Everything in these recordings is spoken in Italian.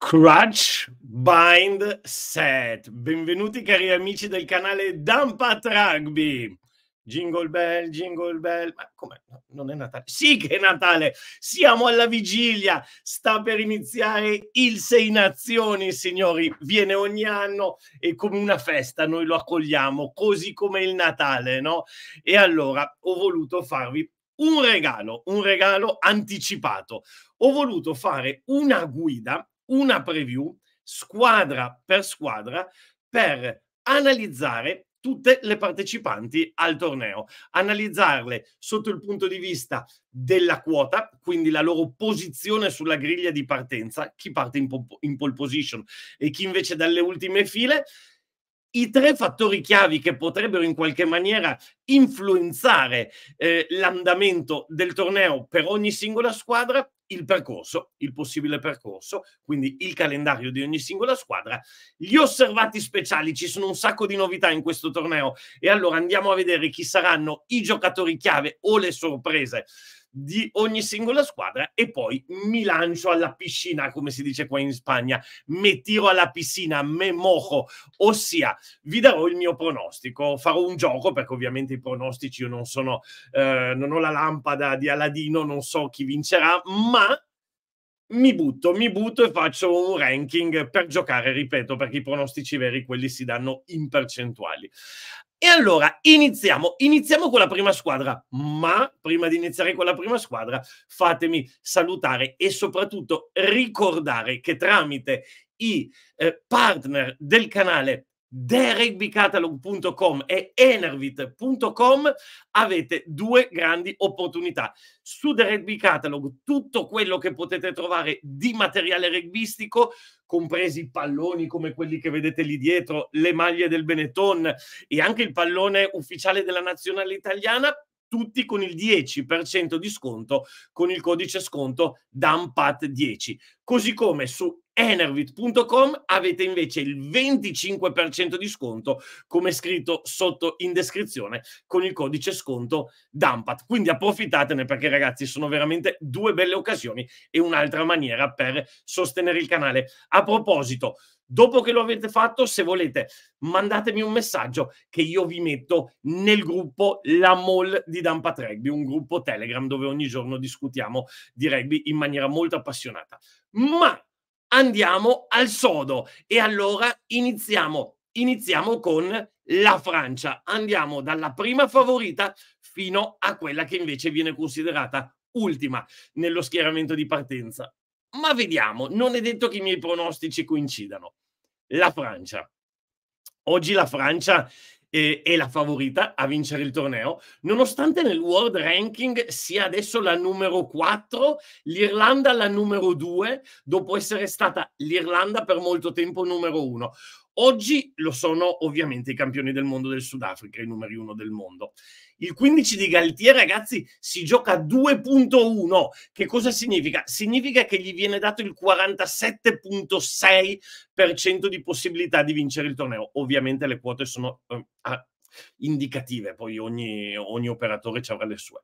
Crutch Bind Set. Benvenuti cari amici del canale Dampat Rugby. Jingle bell, jingle bell. Ma come? Non è Natale? Sì che è Natale. Siamo alla vigilia. Sta per iniziare il Sei Nazioni, signori. Viene ogni anno e come una festa noi lo accogliamo, così come il Natale, no? E allora ho voluto farvi un regalo, un regalo anticipato. Ho voluto fare una guida una preview squadra per squadra per analizzare tutte le partecipanti al torneo, analizzarle sotto il punto di vista della quota, quindi la loro posizione sulla griglia di partenza, chi parte in, po- in pole position e chi invece dalle ultime file, i tre fattori chiavi che potrebbero in qualche maniera influenzare eh, l'andamento del torneo per ogni singola squadra il percorso, il possibile percorso, quindi il calendario di ogni singola squadra. Gli osservati speciali, ci sono un sacco di novità in questo torneo e allora andiamo a vedere chi saranno i giocatori chiave o le sorprese di ogni singola squadra e poi mi lancio alla piscina, come si dice qua in Spagna, mi tiro alla piscina, me mojo, ossia vi darò il mio pronostico, farò un gioco perché ovviamente i pronostici io non sono, eh, non ho la lampada di Aladino, non so chi vincerà, ma mi butto, mi butto e faccio un ranking per giocare, ripeto, perché i pronostici veri quelli si danno in percentuali. E allora iniziamo, iniziamo con la prima squadra, ma prima di iniziare con la prima squadra fatemi salutare e soprattutto ricordare che tramite i eh, partner del canale therugbycatalog.com e enervit.com avete due grandi opportunità. Su The Rugby Catalog tutto quello che potete trovare di materiale rugbyistico, compresi i palloni come quelli che vedete lì dietro, le maglie del Benetton e anche il pallone ufficiale della nazionale italiana, tutti con il 10% di sconto con il codice sconto DAMPAT10. Così come su enervit.com avete invece il 25% di sconto come scritto sotto in descrizione con il codice sconto DAMPAT. Quindi approfittatene perché ragazzi sono veramente due belle occasioni e un'altra maniera per sostenere il canale. A proposito, Dopo che lo avete fatto, se volete, mandatemi un messaggio che io vi metto nel gruppo La Mall di Dampat Rugby, un gruppo Telegram dove ogni giorno discutiamo di rugby in maniera molto appassionata. Ma andiamo al sodo e allora iniziamo. Iniziamo con la Francia. Andiamo dalla prima favorita fino a quella che invece viene considerata ultima nello schieramento di partenza ma vediamo, non è detto che i miei pronostici coincidano. La Francia. Oggi la Francia eh, è la favorita a vincere il torneo, nonostante nel World Ranking sia adesso la numero 4, l'Irlanda la numero 2, dopo essere stata l'Irlanda per molto tempo numero 1. Oggi lo sono ovviamente i campioni del mondo del Sudafrica, i numeri uno del mondo. Il 15 di Galtier, ragazzi, si gioca 2.1. Che cosa significa? Significa che gli viene dato il 47.6% di possibilità di vincere il torneo. Ovviamente le quote sono eh, indicative, poi ogni, ogni operatore ci avrà le sue.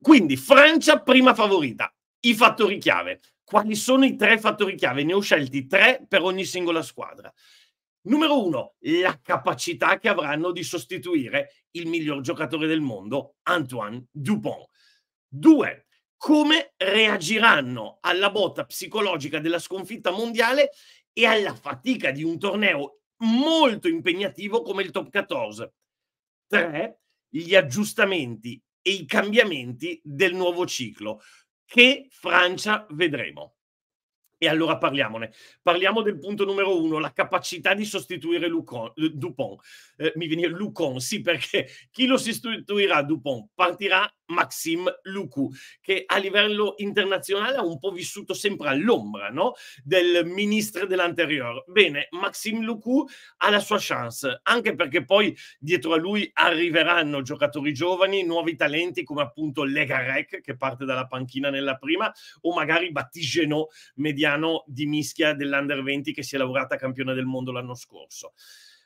Quindi Francia prima favorita, i fattori chiave quali sono i tre fattori chiave? Ne ho scelti tre per ogni singola squadra. Numero uno, la capacità che avranno di sostituire il miglior giocatore del mondo, Antoine Dupont. Due, come reagiranno alla botta psicologica della sconfitta mondiale e alla fatica di un torneo molto impegnativo come il Top 14. Tre, gli aggiustamenti e i cambiamenti del nuovo ciclo che Francia vedremo. E allora parliamone. Parliamo del punto numero uno, la capacità di sostituire Lucon, eh, Dupont. Eh, mi viene Lucon, sì, perché chi lo sostituirà Dupont partirà Maxim Lucu, che a livello internazionale ha un po' vissuto sempre all'ombra no? del ministro dell'anterior. Bene, Maxim Lucu ha la sua chance, anche perché poi dietro a lui arriveranno giocatori giovani, nuovi talenti come appunto Legarec, che parte dalla panchina nella prima, o magari Battigeno, mediano di mischia dell'Under 20 che si è lavorata campione del mondo l'anno scorso.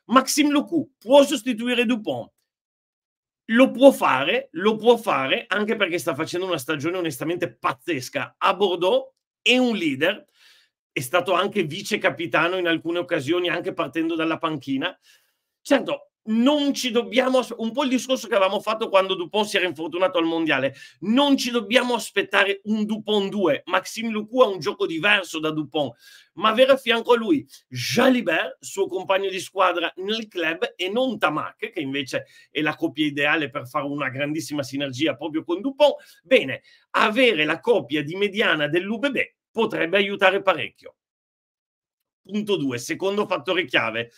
Maxim Lucu può sostituire Dupont, lo può fare, lo può fare anche perché sta facendo una stagione onestamente pazzesca a Bordeaux, è un leader, è stato anche vice capitano in alcune occasioni, anche partendo dalla panchina. Certo, non ci dobbiamo un po' il discorso che avevamo fatto quando Dupont si era infortunato al mondiale non ci dobbiamo aspettare un Dupont 2 Maxime Lucou ha un gioco diverso da Dupont ma avere a fianco a lui Jalibert suo compagno di squadra nel club e non Tamac che invece è la coppia ideale per fare una grandissima sinergia proprio con Dupont bene, avere la coppia di mediana dell'UBB potrebbe aiutare parecchio punto 2, secondo fattore chiave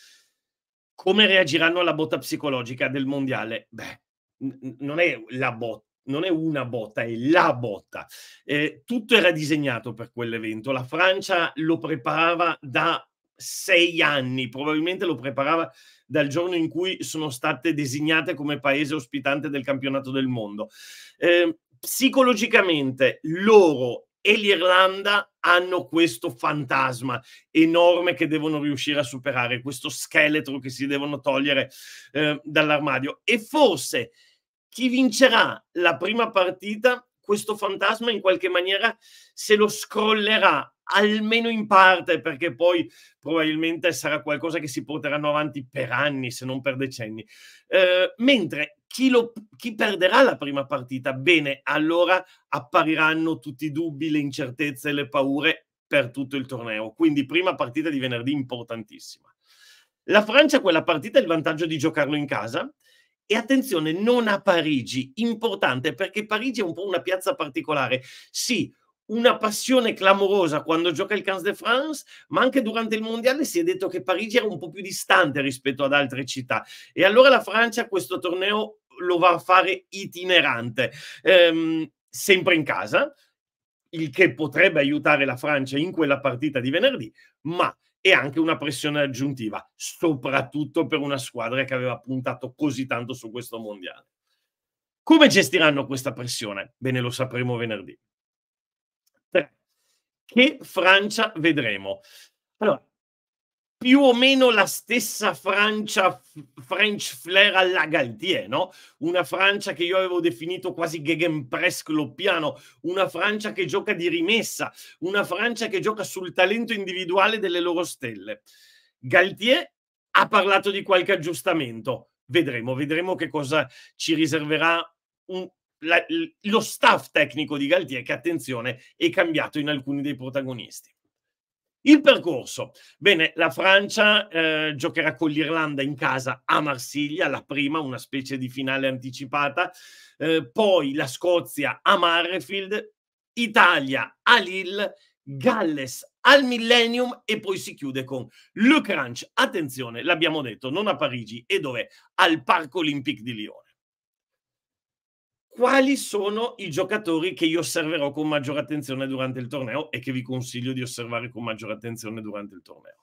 come reagiranno alla botta psicologica del mondiale? Beh, n- non è la botta, non è una botta, è la botta. Eh, tutto era disegnato per quell'evento. La Francia lo preparava da sei anni, probabilmente lo preparava dal giorno in cui sono state designate come paese ospitante del campionato del mondo. Eh, psicologicamente loro e l'Irlanda hanno questo fantasma enorme che devono riuscire a superare, questo scheletro che si devono togliere eh, dall'armadio. E forse chi vincerà la prima partita, questo fantasma in qualche maniera se lo scrollerà almeno in parte, perché poi probabilmente sarà qualcosa che si porteranno avanti per anni, se non per decenni. Eh, mentre chi, lo, chi, perderà la prima partita? Bene, allora appariranno tutti i dubbi, le incertezze e le paure per tutto il torneo. Quindi prima partita di venerdì importantissima. La Francia quella partita ha il vantaggio di giocarlo in casa e attenzione, non a Parigi, importante perché Parigi è un po' una piazza particolare. Sì, una passione clamorosa quando gioca il Cans de France, ma anche durante il mondiale si è detto che Parigi era un po' più distante rispetto ad altre città. E allora la Francia questo torneo lo va a fare itinerante, ehm, sempre in casa, il che potrebbe aiutare la Francia in quella partita di venerdì, ma è anche una pressione aggiuntiva, soprattutto per una squadra che aveva puntato così tanto su questo mondiale. Come gestiranno questa pressione? Bene, lo sapremo venerdì. Che Francia vedremo? Allora, più o meno la stessa Francia, French flair alla Galtier, no? Una Francia che io avevo definito quasi gegenpress loppiano, una Francia che gioca di rimessa, una Francia che gioca sul talento individuale delle loro stelle. Galtier ha parlato di qualche aggiustamento, vedremo, vedremo che cosa ci riserverà un, la, lo staff tecnico di Galtier che, attenzione, è cambiato in alcuni dei protagonisti. Il percorso. Bene, la Francia eh, giocherà con l'Irlanda in casa a Marsiglia, la prima, una specie di finale anticipata, eh, poi la Scozia a Marrefield, Italia a Lille, Galles al Millennium e poi si chiude con Le Crunch. Attenzione, l'abbiamo detto, non a Parigi, e dov'è? Al Parco Olympique di Lione quali sono i giocatori che io osserverò con maggiore attenzione durante il torneo e che vi consiglio di osservare con maggiore attenzione durante il torneo.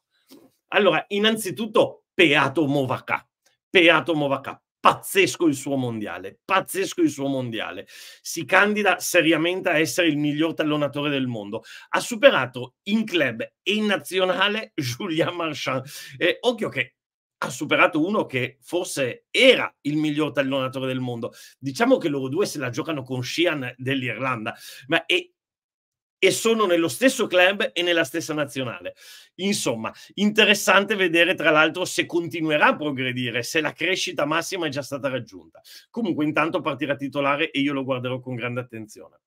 Allora, innanzitutto Peato Movaka. Peato Movaka, pazzesco il suo mondiale, pazzesco il suo mondiale. Si candida seriamente a essere il miglior tallonatore del mondo. Ha superato in club e in nazionale Julien Marchand. Eh, occhio che ha superato uno che forse era il miglior tallonatore del mondo. Diciamo che loro due se la giocano con Sheehan dell'Irlanda, ma è, e sono nello stesso club e nella stessa nazionale. Insomma, interessante vedere tra l'altro se continuerà a progredire, se la crescita massima è già stata raggiunta. Comunque intanto partirà titolare e io lo guarderò con grande attenzione.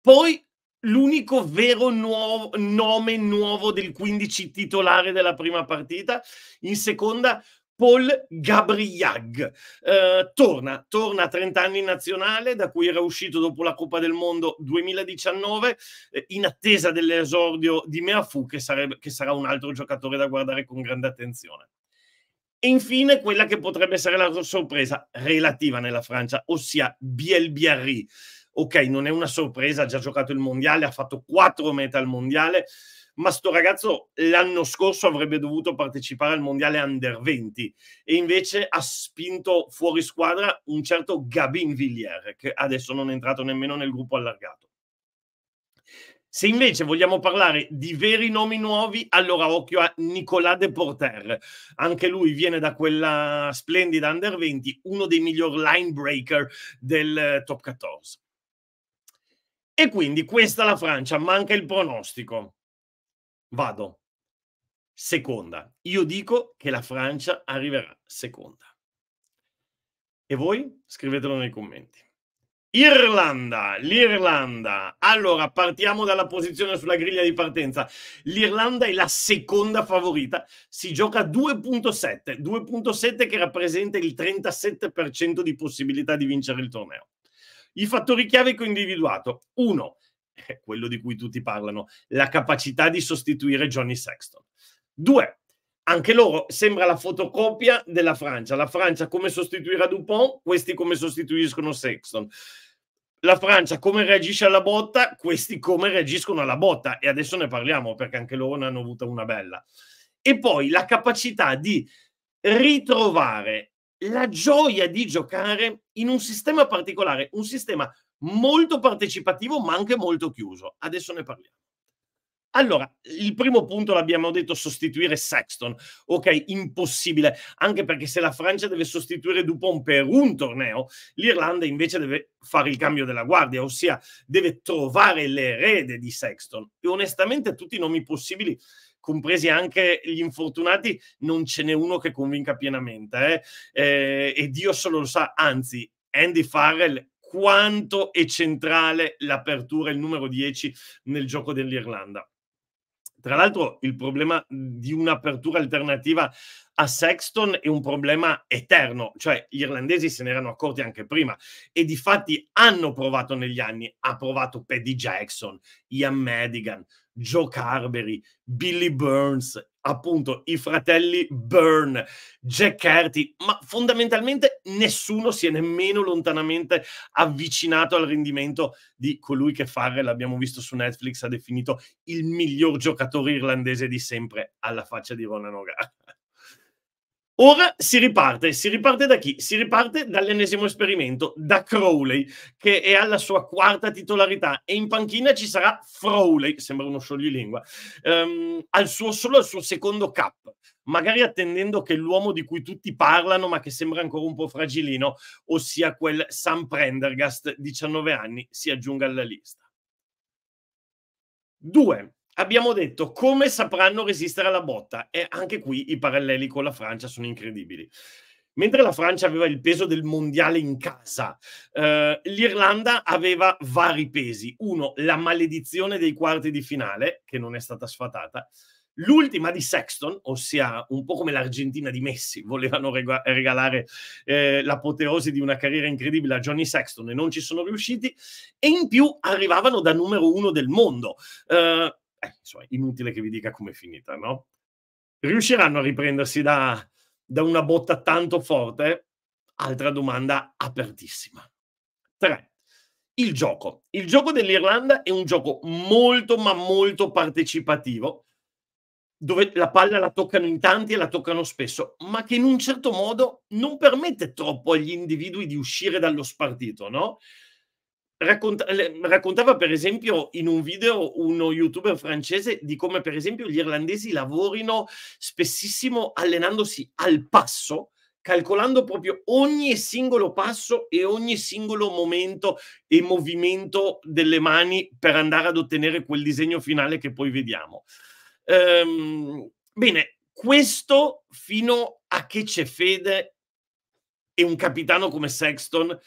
Poi l'unico vero nuovo, nome nuovo del 15 titolare della prima partita. In seconda, Paul Gabriag. Eh, torna, torna a 30 anni in nazionale, da cui era uscito dopo la Coppa del Mondo 2019, eh, in attesa dell'esordio di Meafu, che, sarebbe, che sarà un altro giocatore da guardare con grande attenzione. E infine quella che potrebbe essere la sorpresa relativa nella Francia, ossia Biel Biarri ok, non è una sorpresa, ha già giocato il mondiale, ha fatto quattro meta al mondiale, ma sto ragazzo l'anno scorso avrebbe dovuto partecipare al mondiale under 20 e invece ha spinto fuori squadra un certo Gabin Villiers, che adesso non è entrato nemmeno nel gruppo allargato. Se invece vogliamo parlare di veri nomi nuovi, allora occhio a Nicolas Deporter. Anche lui viene da quella splendida Under 20, uno dei miglior line breaker del eh, top 14. E quindi questa la Francia, manca il pronostico. Vado. Seconda. Io dico che la Francia arriverà seconda. E voi? Scrivetelo nei commenti. Irlanda, l'Irlanda. Allora, partiamo dalla posizione sulla griglia di partenza. L'Irlanda è la seconda favorita, si gioca 2.7, 2.7 che rappresenta il 37% di possibilità di vincere il torneo. I fattori chiave che ho individuato. Uno, è eh, quello di cui tutti parlano, la capacità di sostituire Johnny Sexton. Due, anche loro sembra la fotocopia della Francia. La Francia come sostituirà Dupont, questi come sostituiscono Sexton. La Francia come reagisce alla botta, questi come reagiscono alla botta. E adesso ne parliamo perché anche loro ne hanno avuta una bella. E poi la capacità di ritrovare la gioia di giocare in un sistema particolare, un sistema molto partecipativo ma anche molto chiuso. Adesso ne parliamo. Allora, il primo punto l'abbiamo detto, sostituire Sexton. Ok, impossibile, anche perché se la Francia deve sostituire Dupont per un torneo, l'Irlanda invece deve fare il cambio della guardia, ossia deve trovare l'erede di Sexton. E onestamente tutti i nomi possibili compresi anche gli infortunati, non ce n'è uno che convinca pienamente. Eh. eh? e Dio solo lo sa, anzi, Andy Farrell quanto è centrale l'apertura, il numero 10 nel gioco dell'Irlanda. Tra l'altro il problema di un'apertura alternativa a Sexton è un problema eterno, cioè gli irlandesi se ne erano accorti anche prima e di fatti hanno provato negli anni, ha provato Paddy Jackson, Ian Madigan, Joe Carberry, Billy Burns, appunto i fratelli Byrne, Jack Carty, ma fondamentalmente nessuno si è nemmeno lontanamente avvicinato al rendimento di colui che Farrell, l'abbiamo visto su Netflix, ha definito il miglior giocatore irlandese di sempre alla faccia di Ronan O'Gara. Ora si riparte, si riparte da chi? Si riparte dall'ennesimo esperimento, da Crowley, che è alla sua quarta titolarità e in panchina ci sarà Frowley, sembra uno scioglilingua, ehm, al suo, solo al suo secondo cap, magari attendendo che l'uomo di cui tutti parlano ma che sembra ancora un po' fragilino, ossia quel Sam Prendergast, 19 anni, si aggiunga alla lista. 2 abbiamo detto come sapranno resistere alla botta e anche qui i paralleli con la Francia sono incredibili. Mentre la Francia aveva il peso del mondiale in casa, eh, l'Irlanda aveva vari pesi. Uno, la maledizione dei quarti di finale, che non è stata sfatata. L'ultima di Sexton, ossia un po' come l'Argentina di Messi, volevano regalare eh, l'apoteosi di una carriera incredibile a Johnny Sexton e non ci sono riusciti, e in più arrivavano da numero uno del mondo. Eh, eh, insomma, inutile che vi dica come è finita, no? Riusciranno a riprendersi da, da una botta tanto forte? Altra domanda apertissima. 3. Il gioco. Il gioco dell'Irlanda è un gioco molto ma molto partecipativo, dove la palla la toccano in tanti e la toccano spesso, ma che in un certo modo non permette troppo agli individui di uscire dallo spartito, no? Racconta- raccontava per esempio in un video uno youtuber francese di come per esempio gli irlandesi lavorino spessissimo allenandosi al passo calcolando proprio ogni singolo passo e ogni singolo momento e movimento delle mani per andare ad ottenere quel disegno finale che poi vediamo. Ehm, bene, questo fino a che c'è fede e un capitano come Sexton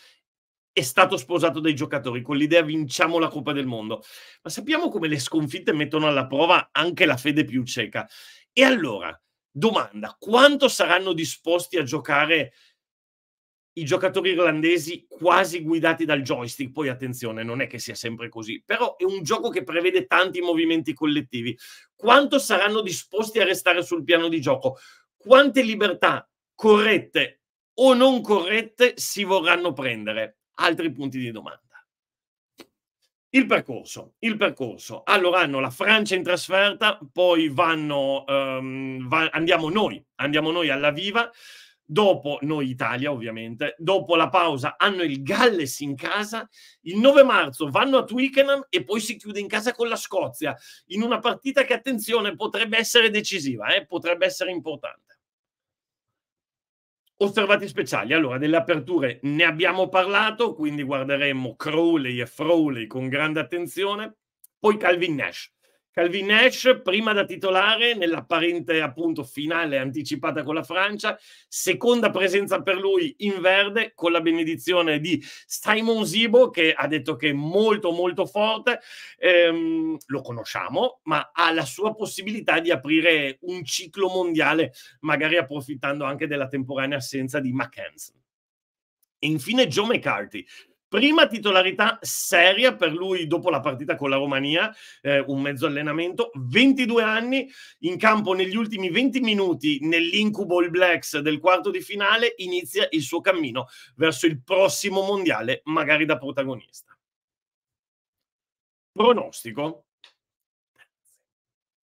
è stato sposato dai giocatori con l'idea vinciamo la Coppa del Mondo. Ma sappiamo come le sconfitte mettono alla prova anche la fede più cieca. E allora, domanda, quanto saranno disposti a giocare i giocatori irlandesi quasi guidati dal joystick? Poi attenzione, non è che sia sempre così, però è un gioco che prevede tanti movimenti collettivi. Quanto saranno disposti a restare sul piano di gioco? Quante libertà corrette o non corrette si vorranno prendere? altri punti di domanda. Il percorso, il percorso. Allora hanno la Francia in trasferta, poi vanno, um, va, andiamo noi, andiamo noi alla Viva, dopo noi Italia ovviamente, dopo la pausa hanno il Galles in casa, il 9 marzo vanno a Twickenham e poi si chiude in casa con la Scozia, in una partita che attenzione potrebbe essere decisiva, eh, potrebbe essere importante. Osservati speciali, allora delle aperture ne abbiamo parlato, quindi guarderemo Crowley e Frowley con grande attenzione, poi Calvin Nash. Calvin Nash, prima da titolare nell'apparente appunto finale anticipata con la Francia, seconda presenza per lui in verde con la benedizione di Simon Zibo che ha detto che è molto molto forte, ehm, lo conosciamo, ma ha la sua possibilità di aprire un ciclo mondiale, magari approfittando anche della temporanea assenza di Mackenzie. E infine Joe McCarthy, prima titolarità seria per lui dopo la partita con la Romania, eh, un mezzo allenamento, 22 anni in campo negli ultimi 20 minuti nell'incubo il Blacks del quarto di finale, inizia il suo cammino verso il prossimo mondiale, magari da protagonista. Pronostico?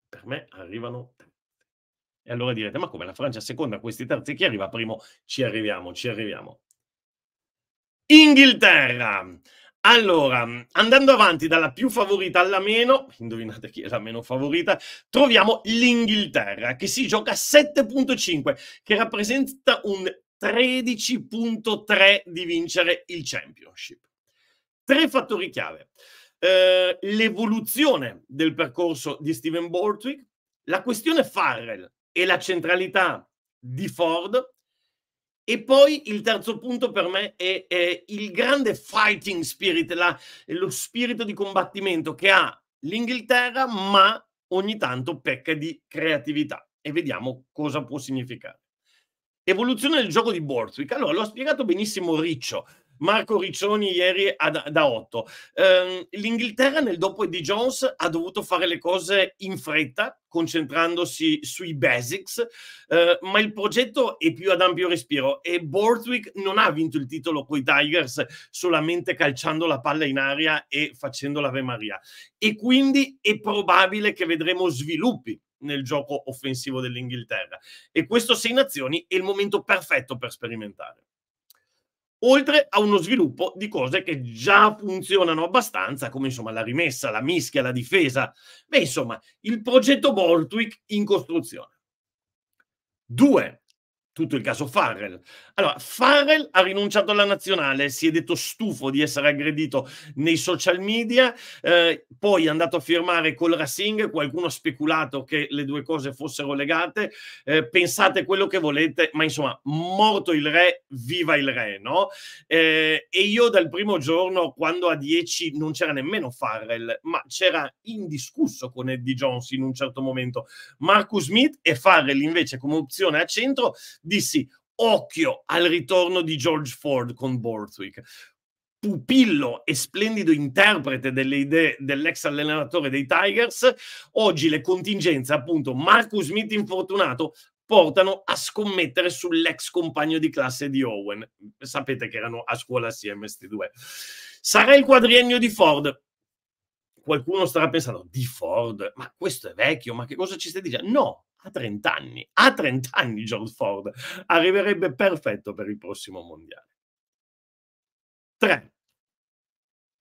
Per me arrivano e allora direte, ma come la Francia seconda, questi terzi, chi arriva primo? Ci arriviamo, ci arriviamo. Inghilterra. Allora, andando avanti dalla più favorita alla meno, indovinate chi è la meno favorita, troviamo l'Inghilterra che si gioca a 7.5, che rappresenta un 13.3 di vincere il championship. Tre fattori chiave. Eh, l'evoluzione del percorso di Steven Bortwick, la questione Farrell e la centralità di Ford e poi il terzo punto per me è, è il grande fighting spirit, la, lo spirito di combattimento che ha l'Inghilterra, ma ogni tanto pecca di creatività. E vediamo cosa può significare. Evoluzione del gioco di Borthwick. Allora, lo ha spiegato benissimo Riccio. Marco Riccioni ieri ad, da 8. Eh, L'Inghilterra nel dopo di Jones ha dovuto fare le cose in fretta, concentrandosi sui basics, eh, ma il progetto è più ad ampio respiro e Borthwick non ha vinto il titolo con i Tigers solamente calciando la palla in aria e facendo l'Ave Maria. E quindi è probabile che vedremo sviluppi nel gioco offensivo dell'Inghilterra. E questo sei nazioni è il momento perfetto per sperimentare oltre a uno sviluppo di cose che già funzionano abbastanza, come insomma la rimessa, la mischia, la difesa, beh insomma il progetto Boltwick in costruzione. 2 tutto il caso Farrell. Allora, Farrell ha rinunciato alla nazionale, si è detto stufo di essere aggredito nei social media, eh, poi è andato a firmare col Racing, qualcuno ha speculato che le due cose fossero legate, eh, pensate quello che volete, ma insomma, morto il re, viva il re, no? Eh, e io dal primo giorno, quando a 10 non c'era nemmeno Farrell, ma c'era indiscusso con Eddie Jones in un certo momento, Marcus Smith e Farrell invece come opzione a centro dissi occhio al ritorno di George Ford con Borthwick, pupillo e splendido interprete delle idee dell'ex allenatore dei Tigers, oggi le contingenze, appunto, Marcus Smith infortunato, portano a scommettere sull'ex compagno di classe di Owen. Sapete che erano a scuola assieme questi due. Sarà il quadriennio di Ford, qualcuno starà pensando di Ford, ma questo è vecchio, ma che cosa ci stai dicendo? No, a 30 anni, a 30 anni George Ford arriverebbe perfetto per il prossimo mondiale. 3.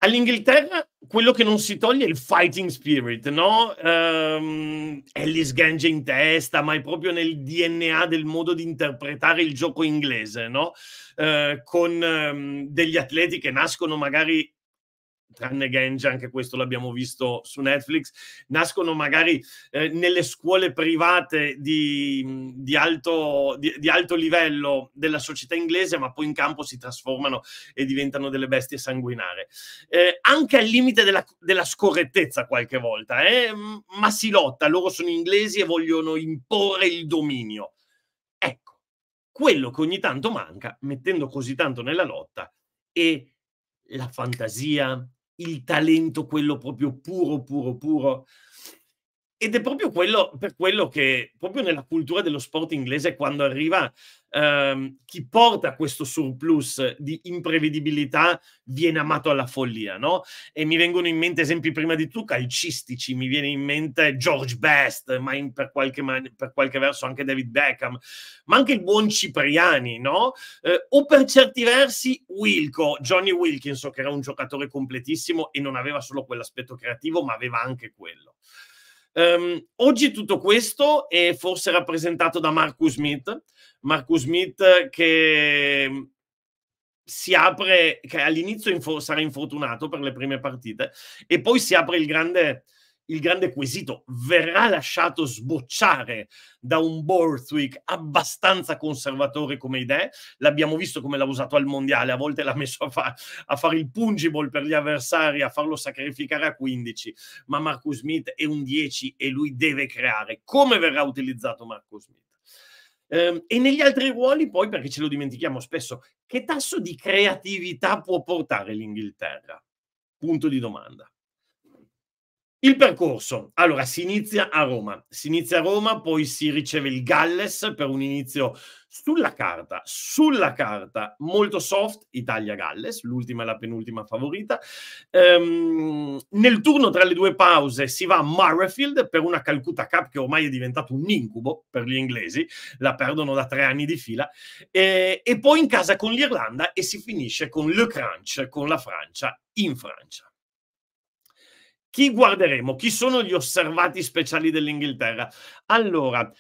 All'Inghilterra quello che non si toglie è il fighting spirit, no? Um, Ellis Gange in testa, ma è proprio nel DNA del modo di interpretare il gioco inglese, no? Uh, con um, degli atleti che nascono magari tranne Genji, anche questo l'abbiamo visto su Netflix, nascono magari eh, nelle scuole private di, di, alto, di, di, alto, livello della società inglese, ma poi in campo si trasformano e diventano delle bestie sanguinarie. Eh, anche al limite della, della scorrettezza qualche volta, eh? ma si lotta, loro sono inglesi e vogliono imporre il dominio. Ecco, quello che ogni tanto manca, mettendo così tanto nella lotta, è la fantasia, il talento, quello proprio puro, puro, puro. Ed è proprio quello, per quello che proprio nella cultura dello sport inglese, quando arriva ehm, chi porta questo surplus di imprevedibilità viene amato alla follia, no? E mi vengono in mente esempi prima di tutto calcistici, mi viene in mente George Best, ma in, per, qualche man- per, qualche verso anche David Beckham, ma anche il buon Cipriani, no? Eh, o per certi versi Wilco, Johnny Wilkinson, che era un giocatore completissimo e non aveva solo quell'aspetto creativo, ma aveva anche quello. Um, oggi tutto questo è forse rappresentato da Marcus Smith, Marcus Smith che mm, si apre, che all'inizio info, sarà infortunato per le prime partite, e poi si apre il grande, il grande quesito. Verrà lasciato sbocciare da un Borthwick abbastanza conservatore come idee? L'abbiamo visto come l'ha usato al Mondiale, a volte l'ha messo a, fa- a fare il pungible per gli avversari, a farlo sacrificare a 15, ma Marcus Smith è un 10 e lui deve creare. Come verrà utilizzato Marcus Smith? Eh, e negli altri ruoli poi, perché ce lo dimentichiamo spesso, che tasso di creatività può portare l'Inghilterra? Punto di domanda. Il percorso, allora si inizia a Roma, si inizia a Roma, poi si riceve il Galles per un inizio sulla carta, sulla carta molto soft, Italia-Galles, l'ultima e la penultima favorita. Ehm, nel turno tra le due pause si va a Murrayfield per una Calcutta Cup che ormai è diventato un incubo per gli inglesi, la perdono da tre anni di fila, e, e poi in casa con l'Irlanda e si finisce con Le Crunch, con la Francia, in Francia. Chi guarderemo? Chi sono gli osservati speciali dell'Inghilterra? Allora,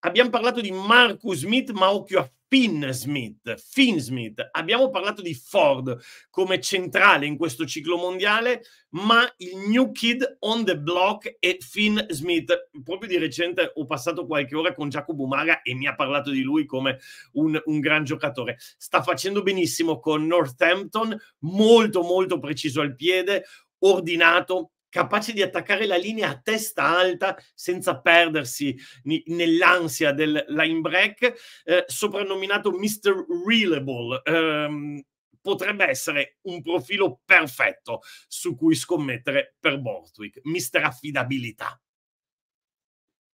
abbiamo parlato di Marcus Smith, ma occhio a Finn Smith, Finn Smith. Abbiamo parlato di Ford come centrale in questo ciclo mondiale, ma il new kid on the block è Finn Smith. Proprio di recente ho passato qualche ora con Giacomo Maga e mi ha parlato di lui come un, un gran giocatore. Sta facendo benissimo con Northampton, molto molto preciso al piede, ordinato, capace di attaccare la linea a testa alta senza perdersi nell'ansia del line break, eh, soprannominato Mr. Reelable. Ehm, potrebbe essere un profilo perfetto su cui scommettere per Bortwick, Mr. Affidabilità.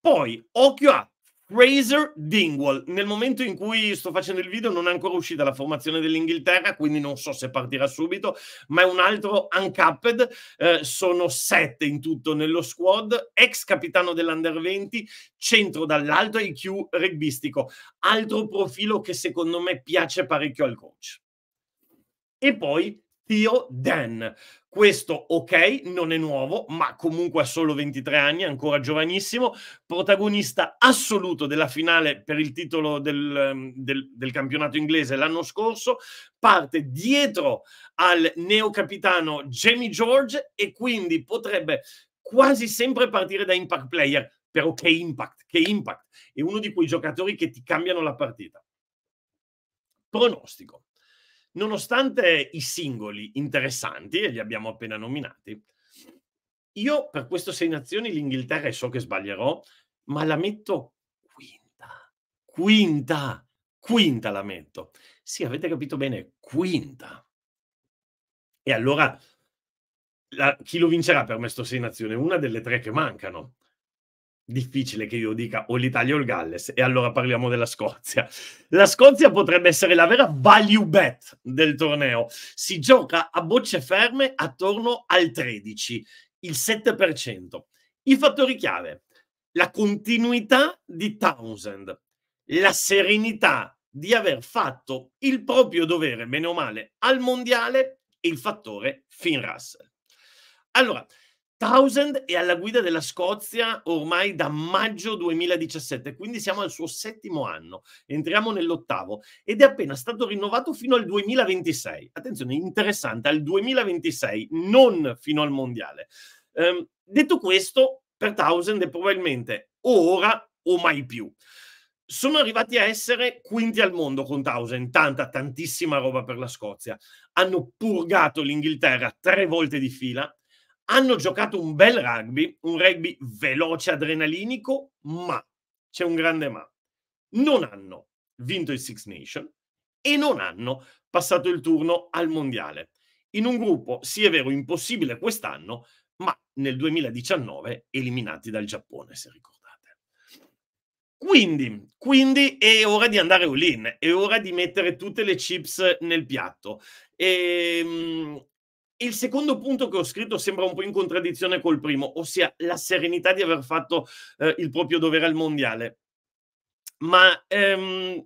Poi, occhio a Fraser Dingwall. Nel momento in cui sto facendo il video non è ancora uscita la formazione dell'Inghilterra, quindi non so se partirà subito, ma è un altro uncapped. Eh, sono sette in tutto nello squad, ex capitano dell'Under 20, centro dall'alto IQ rugbyistico. Altro profilo che secondo me piace parecchio al coach. E poi Theo Dan. Questo, ok, non è nuovo, ma comunque ha solo 23 anni, ancora giovanissimo, protagonista assoluto della finale per il titolo del, ehm, del, del campionato inglese l'anno scorso, parte dietro al neocapitano Jamie George e quindi potrebbe quasi sempre partire da impact player, però che impact, che impact, è uno di quei giocatori che ti cambiano la partita. Pronostico nonostante i singoli interessanti, e li abbiamo appena nominati, io per questo sei nazioni l'Inghilterra, e so che sbaglierò, ma la metto quinta, quinta, quinta la metto. Sì, avete capito bene, quinta. E allora la, chi lo vincerà per me sto sei nazioni? Una delle tre che mancano difficile che io dica o l'Italia o il Galles e allora parliamo della Scozia. La Scozia potrebbe essere la vera value bet del torneo. Si gioca a bocce ferme attorno al 13, il 7%. I fattori chiave, la continuità di Townsend, la serenità di aver fatto il proprio dovere, meno male, al mondiale e il fattore Finn Russell. Allora, Townsend è alla guida della Scozia ormai da maggio 2017, quindi siamo al suo settimo anno, entriamo nell'ottavo ed è appena stato rinnovato fino al 2026. Attenzione, interessante, al 2026, non fino al mondiale. Eh, detto questo, per Townsend è probabilmente ora o mai più. Sono arrivati a essere quinti al mondo con Townsend, tanta, tantissima roba per la Scozia. Hanno purgato l'Inghilterra tre volte di fila, hanno giocato un bel rugby, un rugby veloce, adrenalinico, ma c'è un grande ma. Non hanno vinto il Six Nation e non hanno passato il turno al mondiale. In un gruppo, sì è vero, impossibile quest'anno, ma nel 2019 eliminati dal Giappone, se ricordate. Quindi, quindi è ora di andare all-in, è ora di mettere tutte le chips nel piatto. E, ehm, il secondo punto che ho scritto sembra un po' in contraddizione col primo, ossia la serenità di aver fatto eh, il proprio dovere al mondiale. Ma ehm,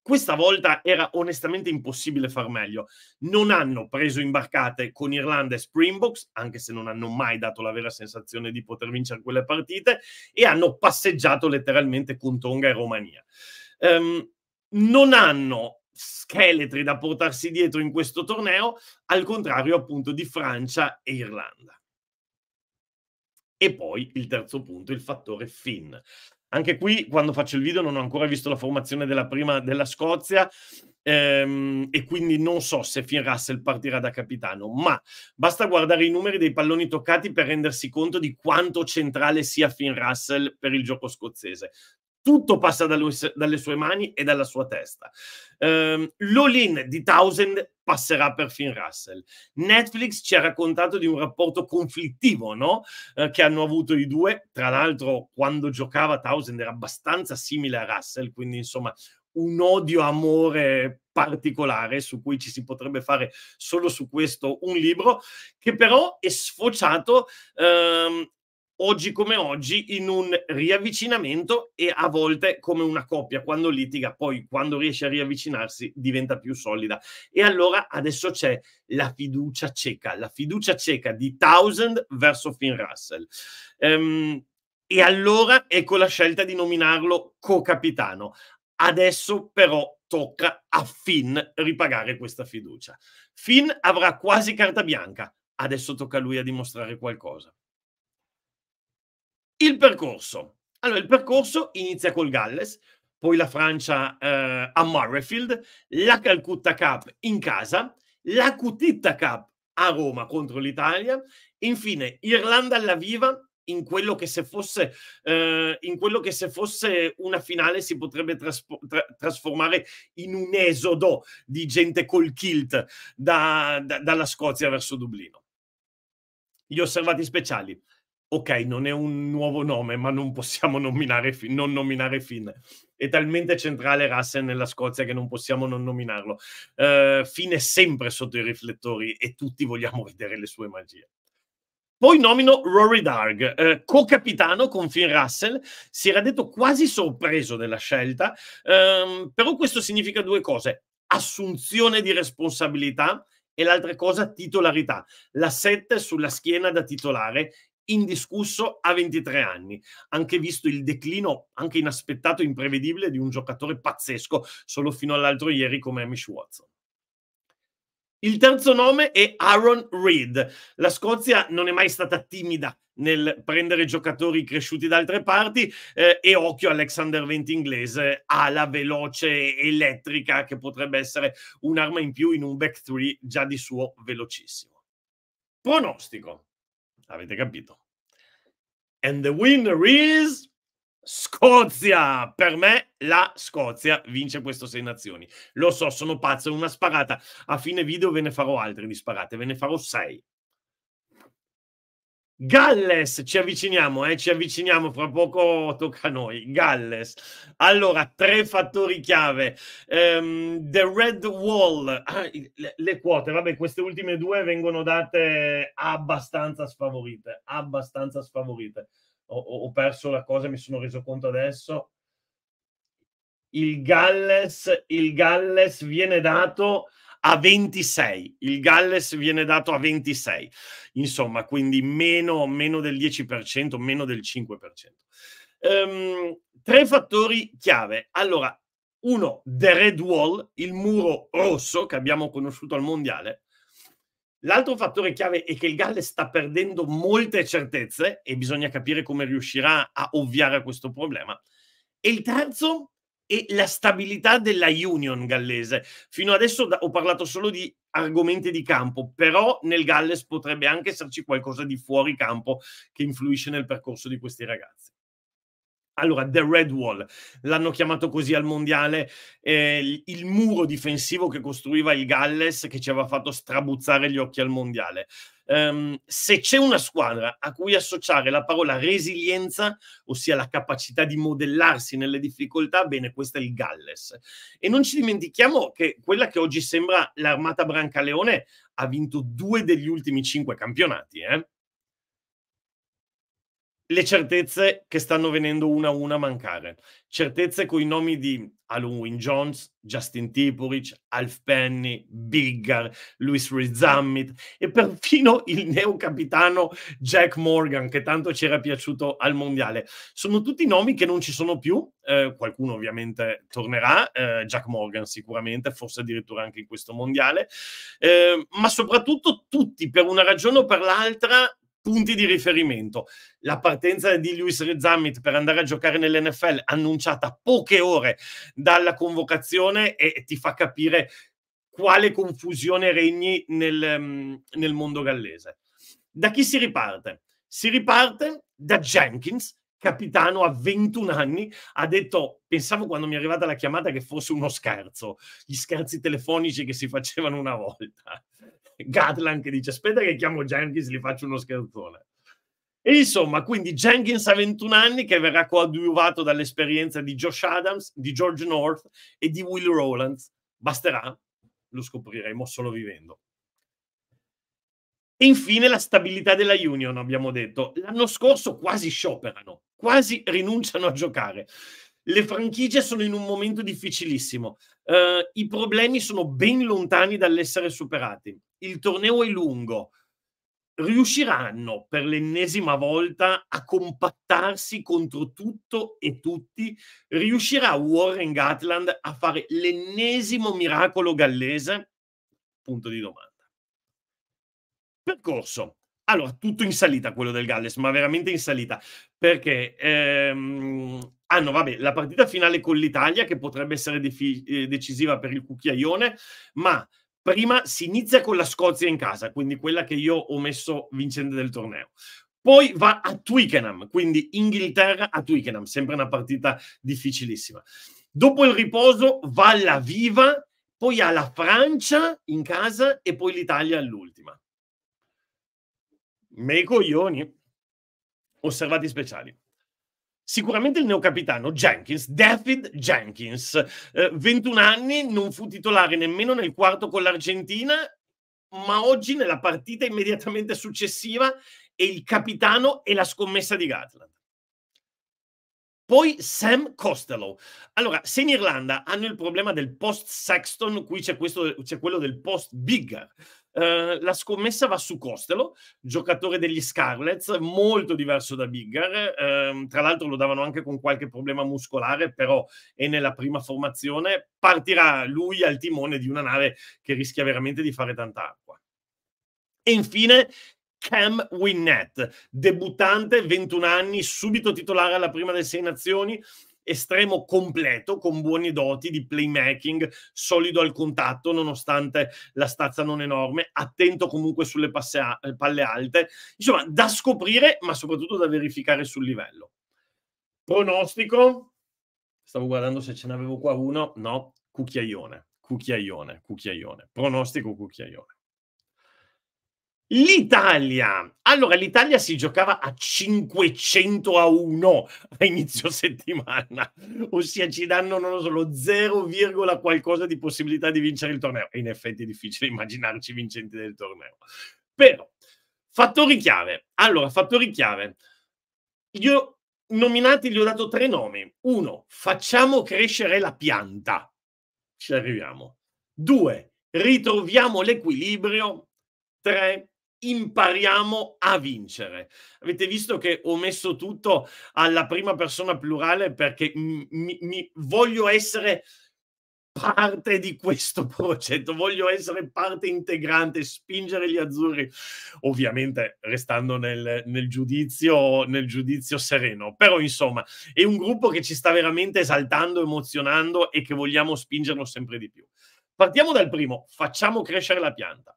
questa volta era onestamente impossibile far meglio. Non hanno preso imbarcate con Irlanda e Springboks, anche se non hanno mai dato la vera sensazione di poter vincere quelle partite, e hanno passeggiato letteralmente con Tonga e Romania. Ehm, non hanno scheletri da portarsi dietro in questo torneo, al contrario appunto di Francia e Irlanda. E poi il terzo punto, il fattore Finn. Anche qui, quando faccio il video, non ho ancora visto la formazione della prima della Scozia ehm, e quindi non so se Finn Russell partirà da capitano, ma basta guardare i numeri dei palloni toccati per rendersi conto di quanto centrale sia Finn Russell per il gioco scozzese tutto passa da lui, dalle sue mani e dalla sua testa. Um, ehm, L'all-in di Townsend passerà per Finn Russell. Netflix ci ha raccontato di un rapporto conflittivo no? eh, che hanno avuto i due. Tra l'altro, quando giocava Townsend era abbastanza simile a Russell, quindi insomma un odio-amore particolare su cui ci si potrebbe fare solo su questo un libro che però è sfociato ehm, oggi come oggi in un riavvicinamento e a volte come una coppia quando litiga poi quando riesce a riavvicinarsi diventa più solida e allora adesso c'è la fiducia cieca la fiducia cieca di Townsend verso Finn Russell ehm, e allora ecco la scelta di nominarlo co-capitano adesso però tocca a Finn ripagare questa fiducia Finn avrà quasi carta bianca adesso tocca a lui a dimostrare qualcosa il percorso. Allora, il percorso inizia col Galles, poi la Francia eh, a Murrayfield, la Calcutta Cup in casa, la Cutitta Cup a Roma contro l'Italia, infine Irlanda alla viva in quello che se fosse, eh, che se fosse una finale si potrebbe traspo- tra- trasformare in un esodo di gente col kilt da, da, dalla Scozia verso Dublino. Gli osservati speciali ok, non è un nuovo nome, ma non possiamo nominare Finn, non nominare Finn. È talmente centrale Russell nella Scozia che non possiamo non nominarlo. Uh, Finn è sempre sotto i riflettori e tutti vogliamo vedere le sue magie. Poi nomino Rory Darg, eh, co-capitano con Finn Russell, si era detto quasi sorpreso della scelta, ehm, però questo significa due cose, assunzione di responsabilità e l'altra cosa titolarità, la 7 sulla schiena da titolare indiscusso a 23 anni, anche visto il declino anche inaspettato e imprevedibile di un giocatore pazzesco solo fino all'altro ieri come Amish Watson. Il terzo nome è Aaron Reed. La Scozia non è mai stata timida nel prendere giocatori cresciuti da altre parti eh, e occhio Alexander Vent inglese, ala veloce, elettrica, che potrebbe essere un'arma in più in un back three già di suo velocissimo. Pronostico. Avete capito? And the winner is Scozia! Per me la Scozia vince questo Sei Nazioni. Lo so, sono pazzo, è una sparata. A fine video ve ne farò altre di sparate, ve ne farò sei. Galles, ci avviciniamo, eh? ci avviciniamo, fra poco tocca a noi. Galles. Allora, tre fattori chiave. Um, the Red Wall, ah, le, le, quote, vabbè, queste ultime due vengono date abbastanza sfavorite, abbastanza sfavorite. Ho, ho perso la cosa, mi sono reso conto adesso. Il Galles, il Galles viene dato a 26, il Galles viene dato a 26, insomma, quindi meno, meno del 10%, meno del 5%. Um, ehm, tre fattori chiave. Allora, uno, The Red Wall, il muro rosso che abbiamo conosciuto al mondiale. L'altro fattore chiave è che il Galles sta perdendo molte certezze e bisogna capire come riuscirà a ovviare a questo problema. E il terzo e la stabilità della Union gallese. Fino adesso ho parlato solo di argomenti di campo, però nel Galles potrebbe anche esserci qualcosa di fuori campo che influisce nel percorso di questi ragazzi. Allora, The Red Wall, l'hanno chiamato così al mondiale, eh, il muro difensivo che costruiva il Galles che ci aveva fatto strabuzzare gli occhi al mondiale. Um, se c'è una squadra a cui associare la parola resilienza, ossia la capacità di modellarsi nelle difficoltà, bene, questo è il Galles. E non ci dimentichiamo che quella che oggi sembra l'armata Brancaleone ha vinto due degli ultimi cinque campionati. Eh? le certezze che stanno venendo una a una a mancare. Certezze con i nomi di Alun Jones, Justin Tipuric, Alf Penny, Biggar, Luis Ruiz Zammit e perfino il neocapitano Jack Morgan, che tanto ci era piaciuto al mondiale. Sono tutti nomi che non ci sono più. Eh, qualcuno ovviamente tornerà, eh, Jack Morgan sicuramente, forse addirittura anche in questo mondiale, eh, ma soprattutto tutti per una ragione o per l'altra punti di riferimento. La partenza di Lewis Rezammit per andare a giocare nell'NFL annunciata poche ore dalla convocazione e ti fa capire quale confusione regni nel, mm, nel mondo gallese. Da chi si riparte? Si riparte da Jenkins, capitano a 21 anni, ha detto, pensavo quando mi è arrivata la chiamata che fosse uno scherzo, gli scherzi telefonici che si facevano una volta. Gatlan che dice aspetta che chiamo Jenkins, gli faccio uno scherzone. E insomma, quindi Jenkins ha 21 anni che verrà coadiuvato dall'esperienza di Josh Adams, di George North e di Will Rowlands. Basterà? Lo scopriremo solo vivendo. E infine la stabilità della Union, abbiamo detto. L'anno scorso quasi scioperano, quasi rinunciano a giocare le franchigie sono in un momento difficilissimo. Uh, I problemi sono ben lontani dall'essere superati. Il torneo è lungo. Riusciranno per l'ennesima volta a compattarsi contro tutto e tutti? Riuscirà Warren Gatland a fare l'ennesimo miracolo gallese? Punto di domanda. Percorso. Allora, tutto in salita quello del Galles, ma veramente in salita, perché ehm, hanno, vabbè, la partita finale con l'Italia che potrebbe essere defi- eh, decisiva per il cucchiaione, ma prima si inizia con la Scozia in casa, quindi quella che io ho messo vincente del torneo. Poi va a Twickenham, quindi Inghilterra a Twickenham, sempre una partita difficilissima. Dopo il riposo va alla Viva, poi alla Francia in casa e poi l'Italia all'ultima. Miei coglioni. Osservati speciali. Sicuramente il neocapitano Jenkins, David Jenkins, eh, 21 anni, non fu titolare nemmeno nel quarto con l'Argentina, ma oggi nella partita immediatamente successiva è il capitano e la scommessa di Gatland. Poi Sam Costello. Allora, se in Irlanda hanno il problema del post Sexton, qui c'è, questo, c'è quello del post Bigger. Ehm, la scommessa va su Costello, giocatore degli Scarlets, molto diverso da Bigger. Uh, ehm, tra l'altro lo davano anche con qualche problema muscolare, però è nella prima formazione. Partirà lui al timone di una nave che rischia veramente di fare tanta acqua. E infine Cam Winnett, debuttante, 21 anni, subito titolare alla prima delle sei nazioni estremo completo con buoni doti di playmaking, solido al contatto nonostante la stazza non enorme, attento comunque sulle a- eh, palle alte, insomma da scoprire ma soprattutto da verificare sul livello. Pronostico? Stavo guardando se ce n'avevo qua uno, no, cucchiaione, cucchiaione, cucchiaione, pronostico cucchiaione. L'Italia. Allora, l'Italia si giocava a 500 a 1 a inizio settimana, ossia ci danno, non lo so, lo 0, qualcosa di possibilità di vincere il torneo. in effetti è difficile immaginarci vincenti del torneo. Però, fattori chiave. Allora, fattori chiave. Io nominati gli ho dato tre nomi. Uno, facciamo crescere la pianta. Ci arriviamo. Due, ritroviamo l'equilibrio. Tre, impariamo a vincere. Avete visto che ho messo tutto alla prima persona plurale perché mi, mi, voglio essere parte di questo progetto, voglio essere parte integrante, spingere gli azzurri, ovviamente restando nel, nel, giudizio, nel giudizio sereno, però insomma è un gruppo che ci sta veramente esaltando, emozionando e che vogliamo spingerlo sempre di più. Partiamo dal primo, facciamo crescere la pianta.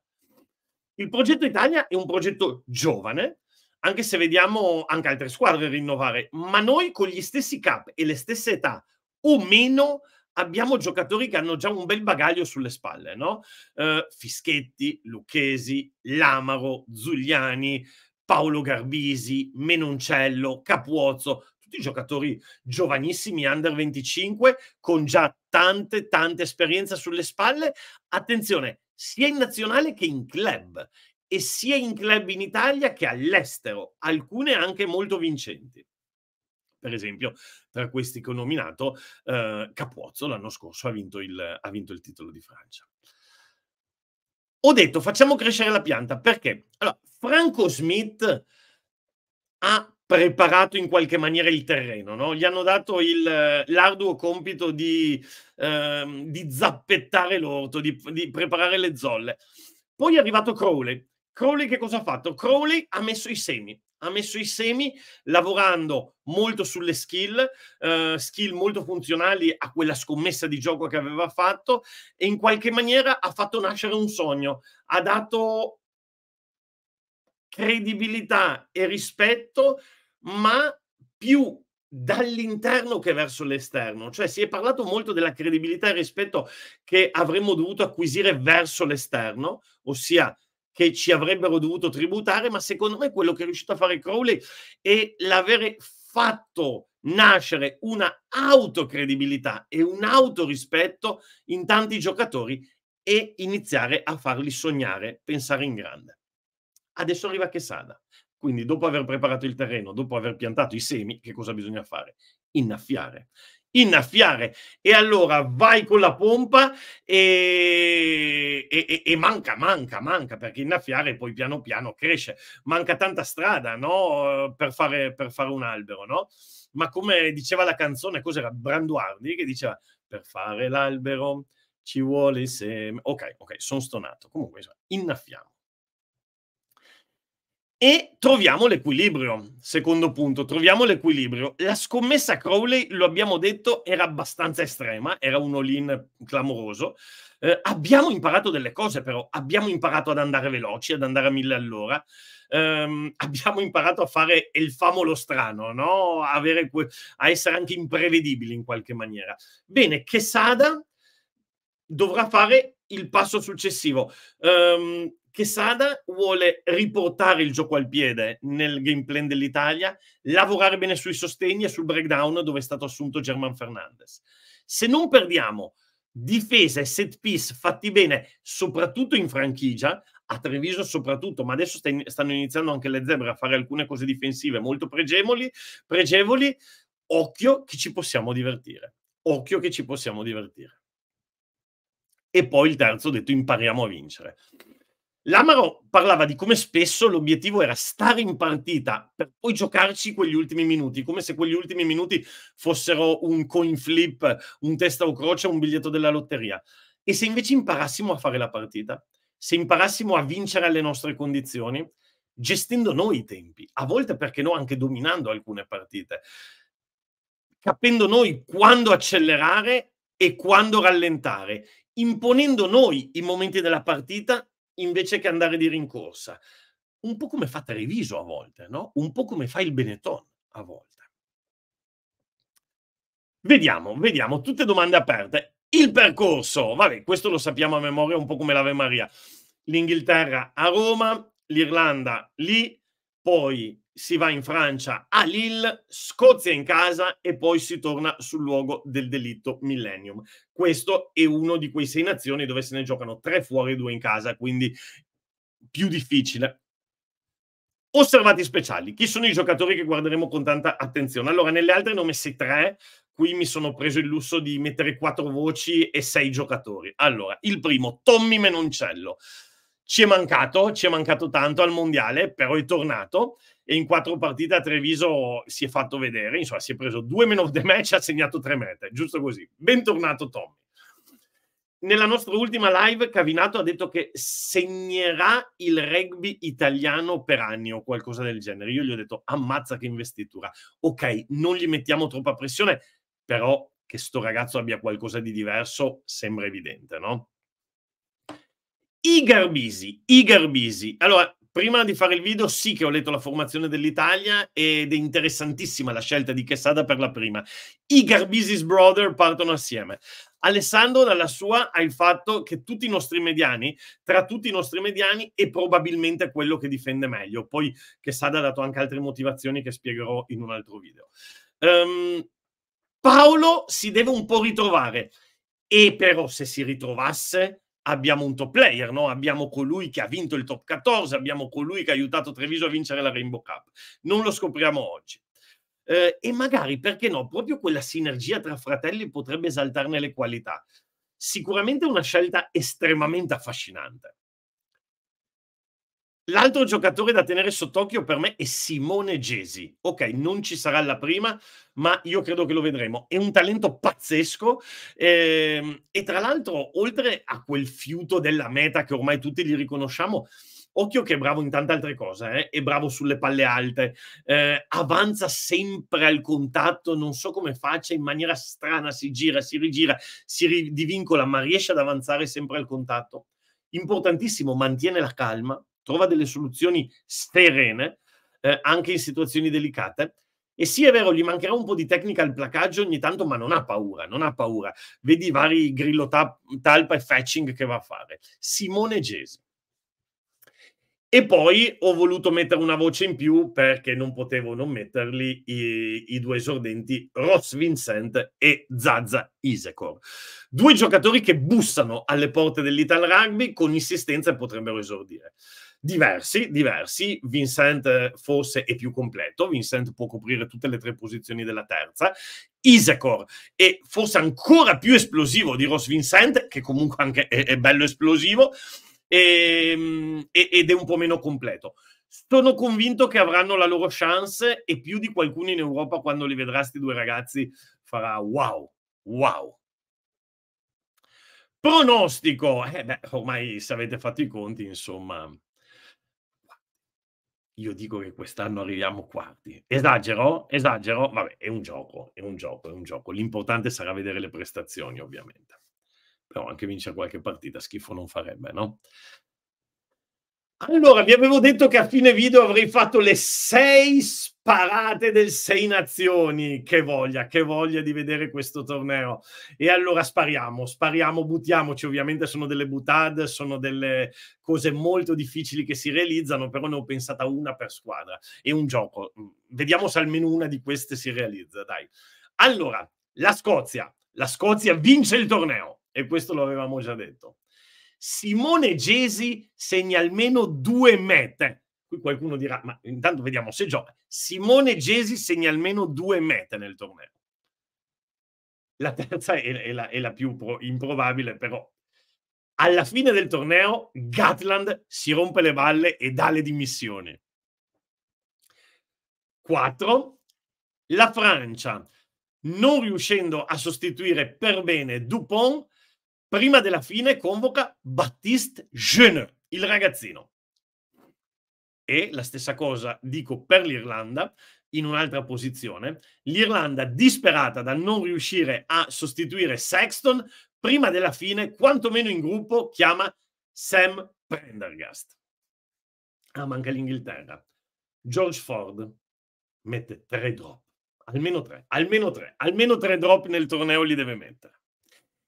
Il progetto Italia è un progetto giovane, anche se vediamo anche altre squadre rinnovare, ma noi con gli stessi cap e le stesse età o meno abbiamo giocatori che hanno già un bel bagaglio sulle spalle, no? Uh, Fischetti, Lucchesi, Lamaro, Zugliani, Paolo Garbisi, Menoncello, Capuozzo, tutti giocatori giovanissimi, under 25, con già tante, tante esperienze sulle spalle. Attenzione, sia in nazionale che in club e sia in club in Italia che all'estero, alcune anche molto vincenti. Per esempio, tra questi che ho nominato, eh, Capuozzo l'anno scorso ha vinto, il, ha vinto il titolo di Francia. Ho detto facciamo crescere la pianta perché allora, Franco Smith ha preparato in qualche maniera il terreno, no? gli hanno dato il, l'arduo compito di, eh, di zappettare l'orto, di, di, preparare le zolle. Poi è arrivato Crowley. Crowley che cosa ha fatto? Crowley ha messo i semi, ha messo i semi lavorando molto sulle skill, eh, skill molto funzionali a quella scommessa di gioco che aveva fatto e in qualche maniera ha fatto nascere un sogno, ha dato credibilità e rispetto ma più dall'interno che verso l'esterno, cioè si è parlato molto della credibilità e rispetto che avremmo dovuto acquisire verso l'esterno, ossia che ci avrebbero dovuto tributare, ma secondo me quello che è riuscito a fare Crowley è l'avere fatto nascere una autocredibilità e un autorispetto in tanti giocatori e iniziare a farli sognare, pensare in grande. Adesso arriva Quesada. Quindi dopo aver preparato il terreno, dopo aver piantato i semi, che cosa bisogna fare? Innaffiare. Innaffiare. E allora vai con la pompa e, e, e, e manca, manca, manca, perché innaffiare poi piano piano cresce. Manca tanta strada no? per, fare, per fare un albero, no? Ma come diceva la canzone, cos'era? Branduardi, che diceva per fare l'albero ci vuole il seme. Ok, ok, sono stonato. Comunque, innaffiamo. E troviamo l'equilibrio. Secondo punto, troviamo l'equilibrio. La scommessa Crowley, lo abbiamo detto, era abbastanza estrema, era un all-in clamoroso. Eh, abbiamo imparato delle cose, però. Abbiamo imparato ad andare veloci, ad andare a mille all'ora. Um, abbiamo imparato a fare il famolo strano, no? a, que- a essere anche imprevedibili in qualche maniera. Bene, Quesada dovrà fare il passo successivo. Um, che Sada vuole riportare il gioco al piede nel game plan dell'Italia, lavorare bene sui sostegni e sul breakdown dove è stato assunto German Fernandez. Se non perdiamo difesa e set piece fatti bene, soprattutto in franchigia, a Treviso soprattutto, ma adesso stanno iniziando anche le zebre a fare alcune cose difensive molto pregevoli, pregevoli. occhio che ci possiamo divertire, occhio che ci possiamo divertire. E poi il terzo ho detto impariamo a vincere. Lamaro parlava di come spesso l'obiettivo era stare in partita per poi giocarci quegli ultimi minuti, come se quegli ultimi minuti fossero un coin flip, un testa o croce, un biglietto della lotteria. E se invece imparassimo a fare la partita, se imparassimo a vincere alle nostre condizioni, gestendo noi i tempi, a volte perché no anche dominando alcune partite, capendo noi quando accelerare e quando rallentare, imponendo noi i momenti della partita invece che andare di rincorsa. Un po' come fa Treviso a volte, no? Un po' come fa il Benetton a volte. Vediamo, vediamo, tutte domande aperte. Il percorso, vabbè, questo lo sappiamo a memoria un po' come l'Ave Maria. L'Inghilterra a Roma, l'Irlanda lì, poi si va in Francia a Lille, Scozia in casa e poi si torna sul luogo del delitto Millennium. Questo è uno di quei sei nazioni dove se ne giocano tre fuori e due in casa, quindi più difficile. Osservati speciali. Chi sono i giocatori che guarderemo con tanta attenzione? Allora, nelle altre ne ho messi tre, qui mi sono preso il lusso di mettere quattro voci e sei giocatori. Allora, il primo, Tommy Menoncello. Ci è mancato, ci è mancato tanto al mondiale, però è tornato e in quattro partite a Treviso si è fatto vedere, insomma si è preso due meno the match e ha segnato tre mete, giusto così. Bentornato Tommy. Nella nostra ultima live Cavinato ha detto che segnerà il rugby italiano per anni o qualcosa del genere. Io gli ho detto ammazza che investitura. Ok, non gli mettiamo troppa pressione, però che sto ragazzo abbia qualcosa di diverso sembra evidente, no? I Garbisi, i Garbisi. Allora, prima di fare il video sì che ho letto la formazione dell'Italia ed è interessantissima la scelta di Quesada per la prima. I Garbisis Brother partono assieme. Alessandro dalla sua ha il fatto che tutti i nostri mediani, tra tutti i nostri mediani, è probabilmente quello che difende meglio. Poi Quesada ha dato anche altre motivazioni che spiegherò in un altro video. Um, Paolo si deve un po' ritrovare e però se si ritrovasse abbiamo un top player, no? abbiamo colui che ha vinto il top 14, abbiamo colui che ha aiutato Treviso a vincere la Rainbow Cup. Non lo scopriamo oggi. Eh, e magari, perché no, proprio quella sinergia tra fratelli potrebbe esaltarne le qualità. Sicuramente è una scelta estremamente affascinante. L'altro giocatore da tenere sott'occhio per me è Simone Gesi. Ok, non ci sarà la prima, ma io credo che lo vedremo. È un talento pazzesco ehm, e tra l'altro, oltre a quel fiuto della meta che ormai tutti gli riconosciamo, occhio che è bravo in tante altre cose, eh? è bravo sulle palle alte, eh, avanza sempre al contatto, non so come faccia, in maniera strana si gira, si rigira, si divincola, ma riesce ad avanzare sempre al contatto. Importantissimo, mantiene la calma, trova delle soluzioni serene eh, anche in situazioni delicate. E sì, è vero, gli mancherà un po' di tecnica al placaggio ogni tanto, ma non ha paura, non ha paura. Vedi i vari grillo ta- talpa e fetching che va a fare. Simone Gesi. E poi ho voluto mettere una voce in più perché non potevo non metterli i, i due esordenti Ross Vincent e Zaza Isecor. Due giocatori che bussano alle porte dell'Ital Rugby con insistenza e potrebbero esordire diversi, diversi. Vincent eh, forse è più completo, Vincent può coprire tutte le tre posizioni della terza. Isacor è forse ancora più esplosivo di Ross Vincent, che comunque anche è, è bello esplosivo, ehm, e, ed è un po' meno completo. Sono convinto che avranno la loro chance e più di qualcuno in Europa quando li vedrà sti due ragazzi farà wow, wow. Pronostico, eh beh, ormai se avete fatto i conti, insomma, io dico che quest'anno arriviamo quarti. Esagero? Esagero? Vabbè, è un gioco, è un gioco, è un gioco. L'importante sarà vedere le prestazioni, ovviamente. Però anche vincere qualche partita schifo non farebbe, no? Allora, vi avevo detto che a fine video avrei fatto le sei sparate del Sei Nazioni. Che voglia, che voglia di vedere questo torneo. E allora spariamo, spariamo, buttiamoci. Ovviamente sono delle butade, sono delle cose molto difficili che si realizzano, però ne ho pensata una per squadra e un gioco. Mm, vediamo se almeno una di queste si realizza, dai. Allora, la Scozia. La Scozia vince il torneo e questo lo avevamo già detto. Simone Gesi segna almeno due mete. Qui qualcuno dirà, ma intanto vediamo se gioca. Simone Gesi segna almeno due mete nel torneo. La terza è, è, la, è la, più improbabile, però. Alla fine del torneo, Gatland si rompe le balle e dà le dimissioni. 4. La Francia, non riuscendo a sostituire per bene Dupont, prima della fine convoca Baptiste Jeune, il ragazzino. E la stessa cosa dico per l'Irlanda, in un'altra posizione. L'Irlanda, disperata da non riuscire a sostituire Sexton, prima della fine, quantomeno in gruppo, chiama Sam Prendergast. Ah, manca l'Inghilterra. George Ford mette tre drop, almeno tre, almeno tre, almeno tre drop nel torneo li deve mettere.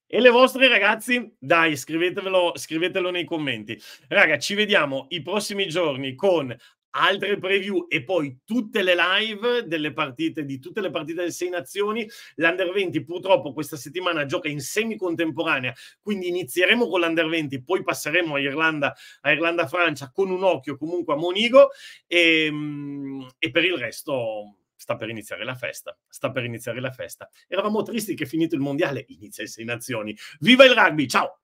E le vostre, ragazzi? Dai, scrivetevelo, scrivetelo nei commenti. Raga, ci vediamo i prossimi giorni con altre preview e poi tutte le live delle partite di tutte le partite delle sei nazioni l'under 20 purtroppo questa settimana gioca in semicontemporanea quindi inizieremo con l'under 20 poi passeremo a Irlanda a Irlanda Francia con un occhio comunque a Monigo e, ehm, e per il resto sta per iniziare la festa, sta per iniziare la festa. Eravamo tristi che finito il mondiale iniziasse in azioni. Viva il rugby, ciao!